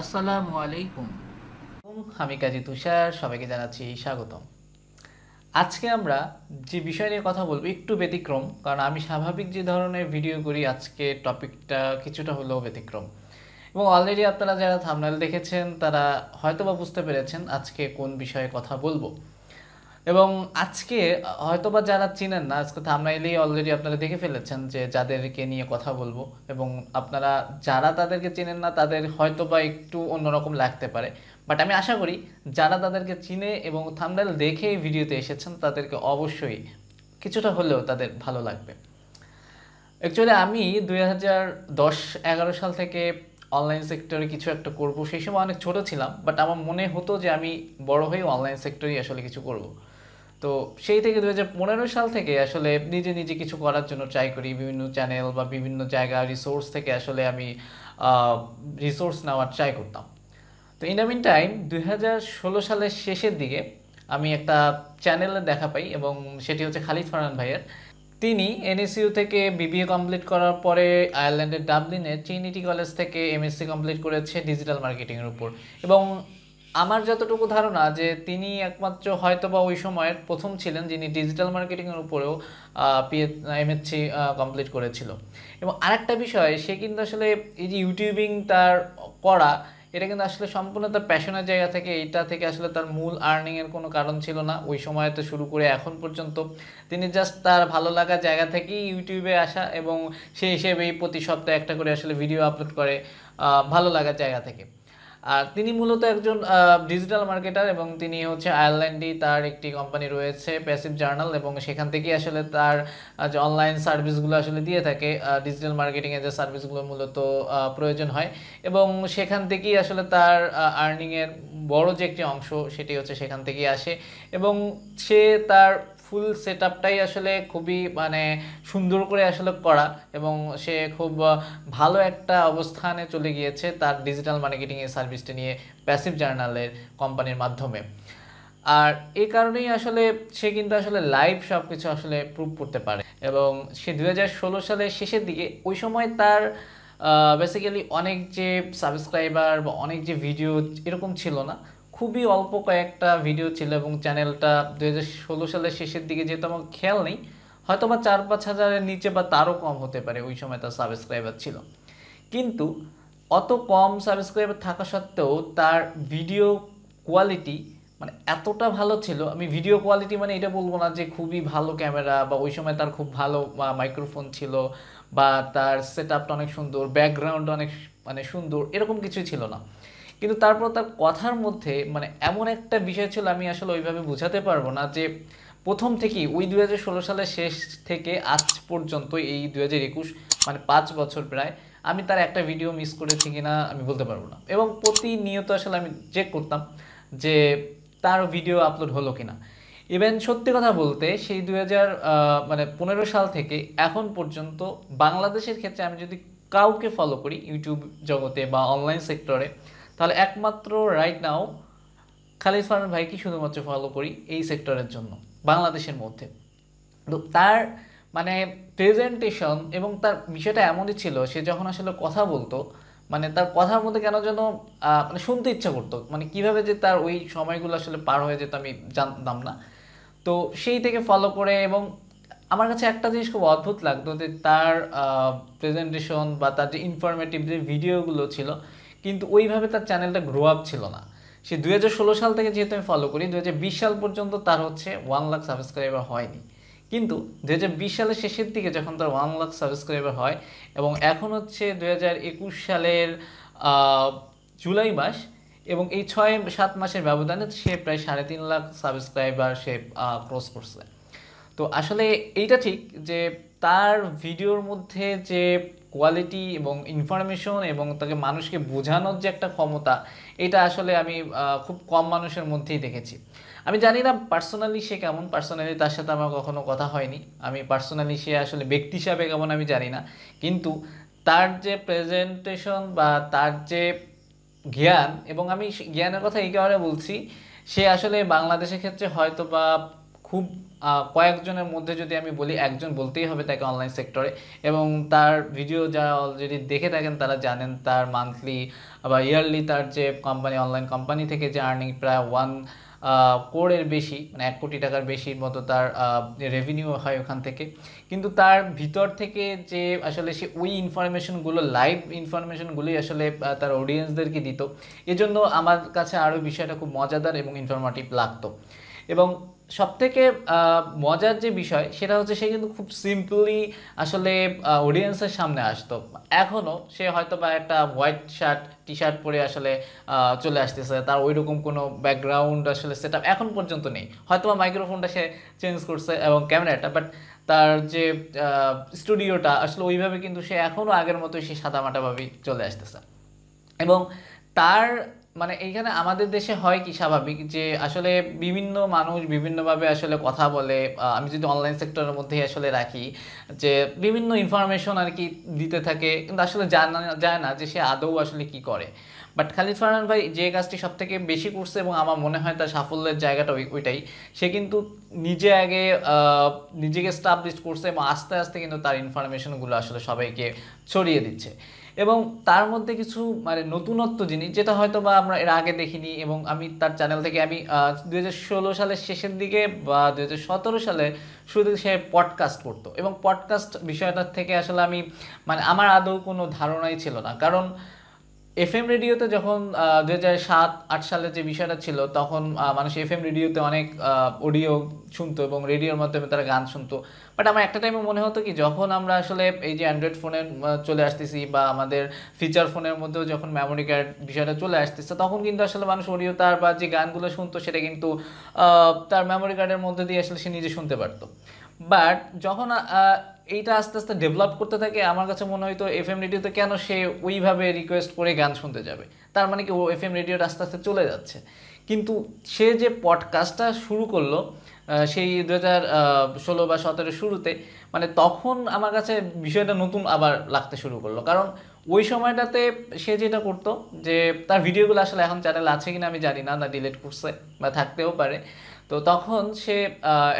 আসসালামু আলাইকুম আমি কাজী তুষার সবাইকে জানাচ্ছি স্বাগতম আজকে আমরা যে বিষয় নিয়ে কথা বলবো একটু ব্যতিক্রম কারণ আমি স্বাভাবিক যে ধরনের ভিডিও করি আজকে টপিকটা কিছুটা হলেও ব্যতিক্রম এবং অলরেডি আপনারা যারা থামনাল দেখেছেন তারা হয়তো বা বুঝতে পেরেছেন আজকে কোন বিষয়ে কথা বলবো এবং আজকে হয়তোবা যারা চিনেন না আজকে থামনাইলেই অলরেডি আপনারা দেখে ফেলেছেন যে যাদেরকে নিয়ে কথা বলবো এবং আপনারা যারা তাদেরকে চিনেন না তাদের হয়তোবা একটু অন্যরকম লাগতে পারে বাট আমি আশা করি যারা তাদেরকে চিনে এবং থামনাইল দেখে এই ভিডিওতে এসেছেন তাদেরকে অবশ্যই কিছুটা হলেও তাদের ভালো লাগবে অ্যাকচুয়ালি আমি দুই হাজার দশ এগারো সাল থেকে অনলাইন সেক্টরে কিছু একটা করব সেই সময় অনেক ছোট ছিলাম বাট আমার মনে হতো যে আমি বড় হয়ে অনলাইন সেক্টরেই আসলে কিছু করব তো সেই থেকে দু সাল থেকে আসলে নিজে নিজে কিছু করার জন্য ট্রাই করি বিভিন্ন চ্যানেল বা বিভিন্ন জায়গা রিসোর্স থেকে আসলে আমি রিসোর্স নেওয়ার ট্রাই করতাম তো ইন মিন টাইম দুই সালের শেষের দিকে আমি একটা চ্যানেলে দেখা পাই এবং সেটি হচ্ছে খালিদ ফারহান ভাইয়ের তিনি এনএসইউ থেকে বিবিএ কমপ্লিট করার পরে আয়ারল্যান্ডের ডাবলিনে ট্রিনিটি কলেজ থেকে এমএসসি কমপ্লিট করেছে ডিজিটাল মার্কেটিংয়ের উপর এবং আমার যতটুকু ধারণা যে তিনি একমাত্র হয়তো বা ওই সময়ের প্রথম ছিলেন যিনি ডিজিটাল মার্কেটিংয়ের উপরেও এমএসসি কমপ্লিট করেছিল এবং আরেকটা বিষয় সে কিন্তু আসলে এই যে ইউটিউবিং তার করা এটা কিন্তু আসলে সম্পূর্ণ তার প্যাশনের জায়গা থেকে এইটা থেকে আসলে তার মূল আর্নিংয়ের কোনো কারণ ছিল না ওই সময় তো শুরু করে এখন পর্যন্ত তিনি জাস্ট তার ভালো লাগা জায়গা থেকেই ইউটিউবে আসা এবং সেই হিসেবেই প্রতি সপ্তাহে একটা করে আসলে ভিডিও আপলোড করে ভালো লাগার জায়গা থেকে আর তিনি মূলত একজন ডিজিটাল মার্কেটার এবং তিনি হচ্ছে আয়ারল্যান্ডে তার একটি কোম্পানি রয়েছে প্যাসিভ জার্নাল এবং সেখান থেকে আসলে তার যে অনলাইন সার্ভিসগুলো আসলে দিয়ে থাকে ডিজিটাল মার্কেটিংয়ে যে সার্ভিসগুলো মূলত প্রয়োজন হয় এবং সেখান থেকেই আসলে তার আর্নিংয়ের বড় যে একটি অংশ সেটি হচ্ছে সেখান থেকেই আসে এবং সে তার ফুল সেট আপটাই আসলে খুবই মানে সুন্দর করে আসলে করা এবং সে খুব ভালো একটা অবস্থানে চলে গিয়েছে তার ডিজিটাল এর সার্ভিসটা নিয়ে প্যাসিভ জার্নালের কোম্পানির মাধ্যমে আর এই কারণেই আসলে সে কিন্তু আসলে লাইভ সব কিছু আসলে প্রুভ করতে পারে এবং সে দু সালের শেষের দিকে ওই সময় তার বেসিক্যালি অনেক যে সাবস্ক্রাইবার বা অনেক যে ভিডিও এরকম ছিল না খুবই অল্প কয়েকটা ভিডিও ছিল এবং চ্যানেলটা দু ষোলো সালের শেষের দিকে যেহেতু আমার খেয়াল নেই হয়তো বা চার পাঁচ হাজারের নিচে বা তারও কম হতে পারে ওই সময় তার সাবস্ক্রাইবার ছিল কিন্তু অত কম সাবস্ক্রাইবার থাকা সত্ত্বেও তার ভিডিও কোয়ালিটি মানে এতটা ভালো ছিল আমি ভিডিও কোয়ালিটি মানে এটা বলবো না যে খুবই ভালো ক্যামেরা বা ওই সময় তার খুব ভালো মাইক্রোফোন ছিল বা তার সেট আপটা অনেক সুন্দর ব্যাকগ্রাউন্ড অনেক মানে সুন্দর এরকম কিছুই ছিল না কিন্তু তারপর তার কথার মধ্যে মানে এমন একটা বিষয় ছিল আমি আসলে ওইভাবে বোঝাতে পারবো না যে প্রথম থেকেই ওই দু সালের শেষ থেকে আজ পর্যন্ত এই দু মানে পাঁচ বছর প্রায় আমি তার একটা ভিডিও মিস করেছি কিনা আমি বলতে পারবো না এবং প্রতিনিয়ত আসলে আমি চেক করতাম যে তার ভিডিও আপলোড হলো কিনা ইভেন সত্যি কথা বলতে সেই দু মানে পনেরো সাল থেকে এখন পর্যন্ত বাংলাদেশের ক্ষেত্রে আমি যদি কাউকে ফলো করি ইউটিউব জগতে বা অনলাইন সেক্টরে তাহলে একমাত্র রাইট নাও খালিদ ফারহান ভাইকে শুধুমাত্র ফলো করি এই সেক্টরের জন্য বাংলাদেশের মধ্যে তো তার মানে প্রেজেন্টেশন এবং তার বিষয়টা এমনই ছিল সে যখন আসলে কথা বলতো মানে তার কথার মধ্যে কেন যেন মানে শুনতে ইচ্ছা করতো মানে কিভাবে যে তার ওই সময়গুলো আসলে পার হয়ে যেত আমি জানতাম না তো সেই থেকে ফলো করে এবং আমার কাছে একটা জিনিস খুব অদ্ভুত লাগতো যে তার প্রেজেন্টেশন বা তার যে ইনফরমেটিভ যে ভিডিওগুলো ছিল কিন্তু ওইভাবে তার চ্যানেলটা গ্রো আপ ছিল না সে দু সাল থেকে যেহেতু আমি ফলো করি দু সাল পর্যন্ত তার হচ্ছে ওয়ান লাখ সাবস্ক্রাইবার হয়নি কিন্তু দু সালের শেষের দিকে যখন তার ওয়ান লাখ সাবস্ক্রাইবার হয় এবং এখন হচ্ছে দু সালের জুলাই মাস এবং এই ছয় সাত মাসের ব্যবধানে সে প্রায় সাড়ে তিন লাখ সাবস্ক্রাইবার সে ক্রস করছে তো আসলে এইটা ঠিক যে তার ভিডিওর মধ্যে যে কোয়ালিটি এবং ইনফরমেশন এবং তাকে মানুষকে বোঝানোর যে একটা ক্ষমতা এটা আসলে আমি খুব কম মানুষের মধ্যেই দেখেছি আমি জানি না পার্সোনালি সে কেমন পার্সোনালি তার সাথে আমার কখনো কথা হয়নি আমি পার্সোনালি সে আসলে ব্যক্তি হিসাবে কেমন আমি জানি না কিন্তু তার যে প্রেজেন্টেশন বা তার যে জ্ঞান এবং আমি জ্ঞানের কথা এই কারণে বলছি সে আসলে বাংলাদেশের ক্ষেত্রে হয়তো বা খুব কয়েকজনের মধ্যে যদি আমি বলি একজন বলতেই হবে তাকে অনলাইন সেক্টরে এবং তার ভিডিও যারা অলরেডি দেখে থাকেন তারা জানেন তার মান্থলি বা ইয়ারলি তার যে কোম্পানি অনলাইন কোম্পানি থেকে যে আর্নিং প্রায় ওয়ান কোরের বেশি মানে এক কোটি টাকার বেশির মতো তার রেভিনিউ হয় ওখান থেকে কিন্তু তার ভিতর থেকে যে আসলে সে ওই ইনফরমেশনগুলো লাইভ ইনফরমেশনগুলোই আসলে তার অডিয়েন্সদেরকে দিত এজন্য আমার কাছে আরও বিষয়টা খুব মজাদার এবং ইনফরমেটিভ লাগতো এবং সবথেকে মজার যে বিষয় সেটা হচ্ছে সে কিন্তু খুব সিম্পলি আসলে অডিয়েন্সের সামনে আসতো এখনও সে হয়তো বা একটা হোয়াইট শার্ট টি শার্ট পরে আসলে চলে আসতেছে তার ওই রকম কোনো ব্যাকগ্রাউন্ড আসলে সেট এখন পর্যন্ত নেই হয়তো বা মাইক্রোফোনটা সে চেঞ্জ করছে এবং ক্যামেরাটা বাট তার যে স্টুডিওটা আসলে ওইভাবে কিন্তু সে এখনও আগের মতোই সে সাদা মাটাভাবেই চলে আসতেছে এবং তার মানে এইখানে আমাদের দেশে হয় কি স্বাভাবিক যে আসলে বিভিন্ন মানুষ বিভিন্নভাবে আসলে কথা বলে আমি যদি অনলাইন সেক্টরের মধ্যেই আসলে রাখি যে বিভিন্ন ইনফরমেশন আর কি দিতে থাকে কিন্তু আসলে জানা যায় না যে সে আদৌ আসলে কি করে বাট খালিদ ফারহান ভাই যে কাজটি সব থেকে বেশি করছে এবং আমার মনে হয় তার সাফল্যের জায়গাটা ওইটাই সে কিন্তু নিজে আগে নিজেকে স্টাবলিশ করছে এবং আস্তে আস্তে কিন্তু তার ইনফরমেশনগুলো আসলে সবাইকে ছড়িয়ে দিচ্ছে এবং তার মধ্যে কিছু মানে নতুনত্ব জিনিস যেটা হয়তো বা আমরা এর আগে দেখিনি এবং আমি তার চ্যানেল থেকে আমি দু হাজার সালের শেষের দিকে বা দু হাজার সালে শুধু সে পডকাস্ট করতো এবং পডকাস্ট বিষয়টার থেকে আসলে আমি মানে আমার আদৌ কোনো ধারণাই ছিল না কারণ এফ এম রেডিওতে যখন দু হাজার সাত আট সালে যে বিষয়টা ছিল তখন মানুষ এফ এম রেডিওতে অনেক অডিও শুনতো এবং রেডিওর মাধ্যমে তারা গান শুনতো বাট আমার একটা টাইমে মনে হতো কি যখন আমরা আসলে এই যে অ্যান্ড্রয়েড ফোনে চলে আসতেছি বা আমাদের ফিচার ফোনের মধ্যেও যখন মেমোরি কার্ড বিষয়টা চলে আসতেছে তখন কিন্তু আসলে মানুষ অডিও তার বা যে গানগুলো শুনতো সেটা কিন্তু তার মেমোরি কার্ডের মধ্যে দিয়ে আসলে সে নিজে শুনতে পারতো বাট যখন এইটা আস্তে আস্তে ডেভেলপ করতে থাকে আমার কাছে মনে হয় তো এফ এম রেডিওতে কেন সে ওইভাবে রিকোয়েস্ট করে গান শুনতে যাবে তার মানে কি ও এফ এম রেডিওটা আস্তে আস্তে চলে যাচ্ছে কিন্তু সে যে পডকাস্টটা শুরু করলো সেই দু হাজার ষোলো বা সতেরো শুরুতে মানে তখন আমার কাছে বিষয়টা নতুন আবার লাগতে শুরু করলো কারণ ওই সময়টাতে সে যেটা করতো যে তার ভিডিওগুলো আসলে এখন চ্যানেল আছে কিনা আমি জানি না না ডিলেট করছে বা থাকতেও পারে তো তখন সে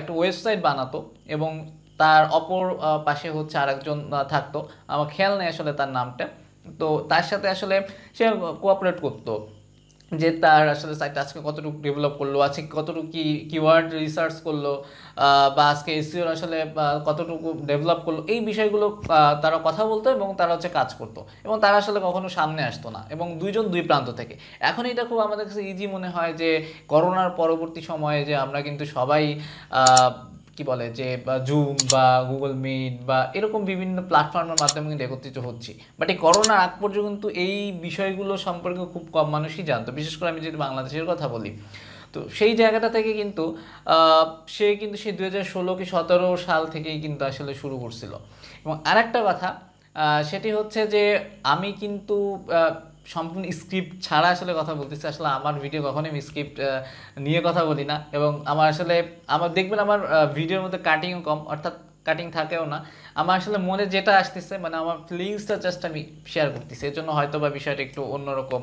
একটা ওয়েবসাইট বানাতো এবং তার অপর পাশে হচ্ছে আরেকজন থাকতো আমার খেয়াল নেই আসলে তার নামটা তো তার সাথে আসলে সে কোঅপারেট করতো যে তার আসলে সাইট আজকে কতটুকু ডেভেলপ করলো আজকে কতটুকু কি কিওয়ার্ড রিসার্চ করলো বা আজকে এসিওর আসলে কতটুকু ডেভেলপ করলো এই বিষয়গুলো তারা কথা বলতো এবং তারা হচ্ছে কাজ করতো এবং তারা আসলে কখনো সামনে আসতো না এবং দুইজন দুই প্রান্ত থেকে এখন এটা খুব আমাদের কাছে ইজি মনে হয় যে করোনার পরবর্তী সময়ে যে আমরা কিন্তু সবাই কি বলে যে জুম বা গুগল মিট বা এরকম বিভিন্ন প্ল্যাটফর্মের মাধ্যমে কিন্তু একত্রিত হচ্ছি বাট এই করোনার আগ পর্যন্ত কিন্তু এই বিষয়গুলো সম্পর্কে খুব কম মানুষই জানতো বিশেষ করে আমি যদি বাংলাদেশের কথা বলি তো সেই জায়গাটা থেকে কিন্তু সে কিন্তু সে দু হাজার ষোলো কি সতেরো সাল থেকেই কিন্তু আসলে শুরু করছিল এবং আরেকটা কথা সেটি হচ্ছে যে আমি কিন্তু সম্পূর্ণ স্ক্রিপ্ট ছাড়া আসলে কথা বলতেছি আসলে আমার ভিডিও কখনই আমি স্ক্রিপ্ট নিয়ে কথা বলি না এবং আমার আসলে আমার দেখবেন আমার ভিডিওর মধ্যে কাটিংও কম অর্থাৎ কাটিং থাকেও না আমার আসলে মনে যেটা আসতেছে মানে আমার ফিলিংসটা জাস্ট আমি শেয়ার করতেছি এর জন্য হয়তো বা বিষয়টা একটু অন্যরকম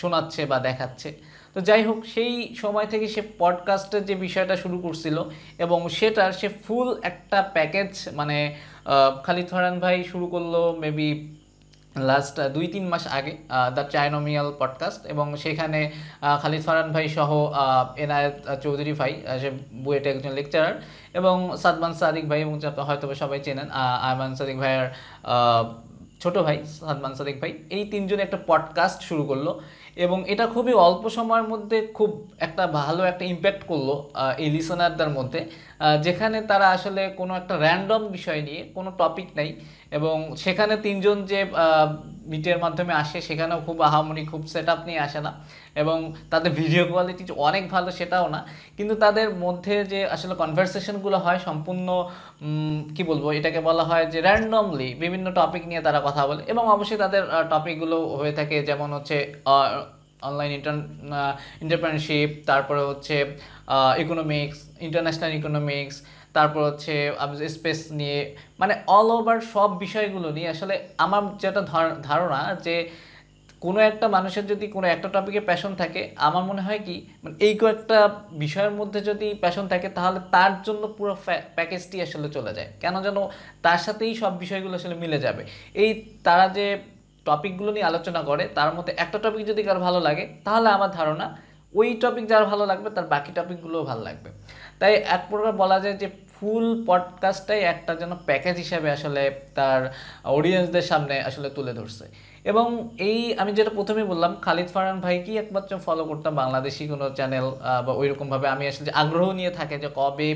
শোনাচ্ছে বা দেখাচ্ছে তো যাই হোক সেই সময় থেকে সে পডকাস্টের যে বিষয়টা শুরু করছিল এবং সেটার সে ফুল একটা প্যাকেজ মানে খালি থরান ভাই শুরু করলো মেবি লাস্ট দুই তিন মাস আগে দ্য চায়নোমিয়াল পডকাস্ট এবং সেখানে খালিদ ফারান ভাই সহ এনায়েত চৌধুরী ভাই সে বুয়েটে একজন লেকচারার এবং সাদমান সাদিক ভাই এবং হয়তো সবাই চেনেন আয়মান সাদিক ভাইয়ের ছোট ভাই সাদমান সাদিক ভাই এই তিনজনে একটা পডকাস্ট শুরু করলো এবং এটা খুবই অল্প সময়ের মধ্যে খুব একটা ভালো একটা ইম্প্যাক্ট করলো এই লিসনারদের মধ্যে যেখানে তারা আসলে কোনো একটা র্যান্ডম বিষয় নিয়ে কোনো টপিক নাই এবং সেখানে তিনজন যে মিটের মাধ্যমে আসে সেখানেও খুব আহামরি খুব সেট আপ নিয়ে আসে না এবং তাদের ভিডিও কোয়ালিটি অনেক ভালো সেটাও না কিন্তু তাদের মধ্যে যে আসলে কনভারসেশনগুলো হয় সম্পূর্ণ কি বলবো এটাকে বলা হয় যে র্যান্ডমলি বিভিন্ন টপিক নিয়ে তারা কথা বলে এবং অবশ্যই তাদের টপিকগুলো হয়ে থাকে যেমন হচ্ছে অনলাইন ইন্টার এন্টারপ্রেনারশিপ তারপরে হচ্ছে ইকোনমিক্স ইন্টারন্যাশনাল ইকোনমিক্স তারপর হচ্ছে স্পেস নিয়ে মানে অল ওভার সব বিষয়গুলো নিয়ে আসলে আমার যেটা ধারণা যে কোনো একটা মানুষের যদি কোনো একটা টপিকে প্যাশন থাকে আমার মনে হয় কি মানে এই কয়েকটা বিষয়ের মধ্যে যদি প্যাশন থাকে তাহলে তার জন্য পুরো প্যাকেজটি আসলে চলে যায় কেন যেন তার সাথেই সব বিষয়গুলো আসলে মিলে যাবে এই তারা যে টপিকগুলো নিয়ে আলোচনা করে তার মধ্যে একটা টপিক যদি কার ভালো লাগে তাহলে আমার ধারণা ওই টপিক যার ভালো লাগবে তার বাকি টপিকগুলোও ভালো লাগবে তাই এক প্রকার বলা যায় যে ফুল পডকাস্টটাই একটা যেন প্যাকেজ হিসাবে আসলে তার অডিয়েন্সদের সামনে আসলে তুলে ধরছে এবং এই আমি যেটা প্রথমে বললাম খালিদ ভাই ভাইকেই একমাত্র ফলো করতাম বাংলাদেশি কোনো চ্যানেল বা ওইরকমভাবে আমি আসলে আগ্রহ নিয়ে থাকে যে কবে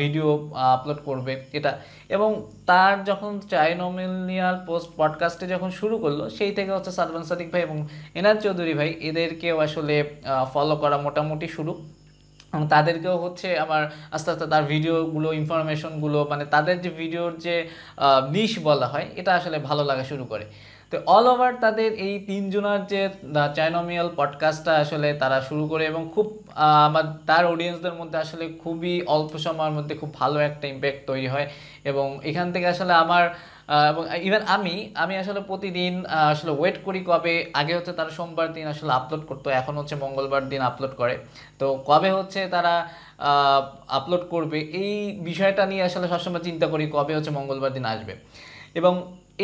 ভিডিও আপলোড করবে এটা এবং তার যখন চাইনোমিনিয়াল পোস্ট পডকাস্টে যখন শুরু করলো সেই থেকে হচ্ছে সাদমান সাদিক ভাই এবং এনার চৌধুরী ভাই এদেরকেও আসলে ফলো করা মোটামুটি শুরু এবং তাদেরকেও হচ্ছে আমার আস্তে আস্তে তার ভিডিওগুলো ইনফরমেশনগুলো মানে তাদের যে ভিডিওর যে নিশ বলা হয় এটা আসলে ভালো লাগা শুরু করে তো অল ওভার তাদের এই তিনজনার যে চাইনোমিয়াল পডকাস্টটা আসলে তারা শুরু করে এবং খুব আমার তার অডিয়েন্সদের মধ্যে আসলে খুবই অল্প সময়ের মধ্যে খুব ভালো একটা ইম্প্যাক্ট তৈরি হয় এবং এখান থেকে আসলে আমার এবং ইভেন আমি আমি আসলে প্রতিদিন আসলে ওয়েট করি কবে আগে হচ্ছে তারা সোমবার দিন আসলে আপলোড করতো এখন হচ্ছে মঙ্গলবার দিন আপলোড করে তো কবে হচ্ছে তারা আপলোড করবে এই বিষয়টা নিয়ে আসলে সবসময় চিন্তা করি কবে হচ্ছে মঙ্গলবার দিন আসবে এবং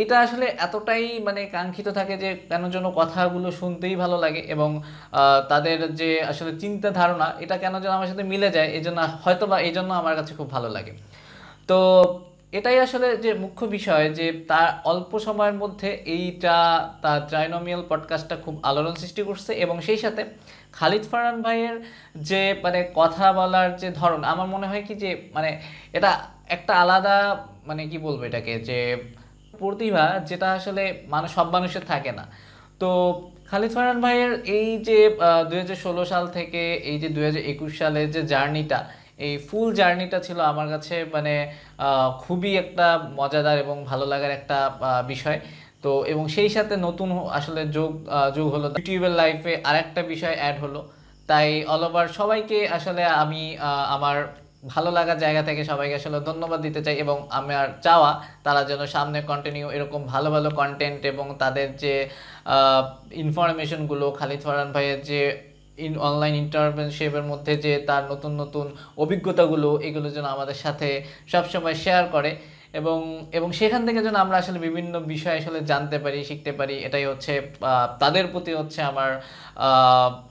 এটা আসলে এতটাই মানে কাঙ্ক্ষিত থাকে যে কেন যেন কথাগুলো শুনতেই ভালো লাগে এবং তাদের যে আসলে চিন্তা ধারণা এটা কেন যেন আমার সাথে মিলে যায় এই জন্য হয়তো বা এই জন্য আমার কাছে খুব ভালো লাগে তো এটাই আসলে যে মুখ্য বিষয় যে তার অল্প সময়ের মধ্যে এইটা তার ট্রাইনোমিয়াল পডকাস্টটা খুব আলোড়ন সৃষ্টি করছে এবং সেই সাথে খালিদ ফারহান ভাইয়ের যে মানে কথা বলার যে ধরন আমার মনে হয় কি যে মানে এটা একটা আলাদা মানে কি বলবো এটাকে যে প্রতিভা যেটা আসলে মানুষ সব মানুষের থাকে না তো খালিদ ফারহান ভাইয়ের এই যে দুই সাল থেকে এই যে দুই সালের যে জার্নিটা এই ফুল জার্নিটা ছিল আমার কাছে মানে খুবই একটা মজাদার এবং ভালো লাগার একটা বিষয় তো এবং সেই সাথে নতুন আসলে যোগ যোগ হলো ইউটিউবের লাইফে আরেকটা বিষয় অ্যাড হলো তাই অল ওভার সবাইকে আসলে আমি আমার ভালো লাগা জায়গা থেকে সবাইকে আসলে ধন্যবাদ দিতে চাই এবং আমার চাওয়া তারা যেন সামনে কন্টিনিউ এরকম ভালো ভালো কন্টেন্ট এবং তাদের যে ইনফরমেশনগুলো খালিদ ফারহান ভাইয়ের যে ইন অনলাইন ইন্টারপ্রেনশিপের মধ্যে যে তার নতুন নতুন অভিজ্ঞতাগুলো এগুলো যেন আমাদের সাথে সবসময় শেয়ার করে এবং এবং সেখান থেকে যেন আমরা আসলে বিভিন্ন বিষয় আসলে জানতে পারি শিখতে পারি এটাই হচ্ছে তাদের প্রতি হচ্ছে আমার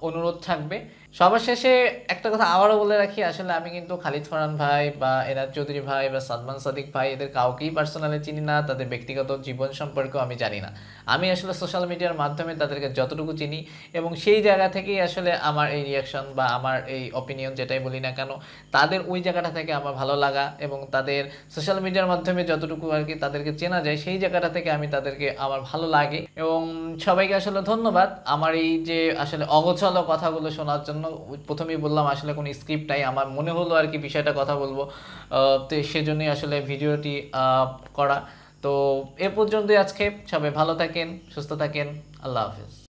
অনুরোধ থাকবে সবার শেষে একটা কথা আবারও বলে রাখি আসলে আমি কিন্তু খালিদ ফরান ভাই বা এনার চৌধুরী ভাই বা সালমান সাদিক ভাই এদের কাউকেই পার্সোনালি চিনি না তাদের ব্যক্তিগত জীবন সম্পর্কেও আমি জানি না আমি আসলে সোশ্যাল মিডিয়ার মাধ্যমে তাদেরকে যতটুকু চিনি এবং সেই জায়গা থেকেই আসলে আমার এই রিয়াকশন বা আমার এই অপিনিয়ন যেটাই বলি না কেন তাদের ওই জায়গাটা থেকে আমার ভালো লাগা এবং তাদের সোশ্যাল মিডিয়ার মাধ্যমে যতটুকু আর কি তাদেরকে চেনা যায় সেই জায়গাটা থেকে আমি তাদেরকে আমার ভালো লাগে এবং সবাইকে আসলে ধন্যবাদ আমার এই যে আসলে অগোছল কথাগুলো শোনার জন্য প্রথমেই বললাম আসলে কোনো নাই আমার মনে হলো আর কি বিষয়টা কথা বলবো তো সেজন্যই আসলে ভিডিওটি করা তো এ পর্যন্তই আজকে সবাই ভালো থাকেন সুস্থ থাকেন আল্লাহ হাফিজ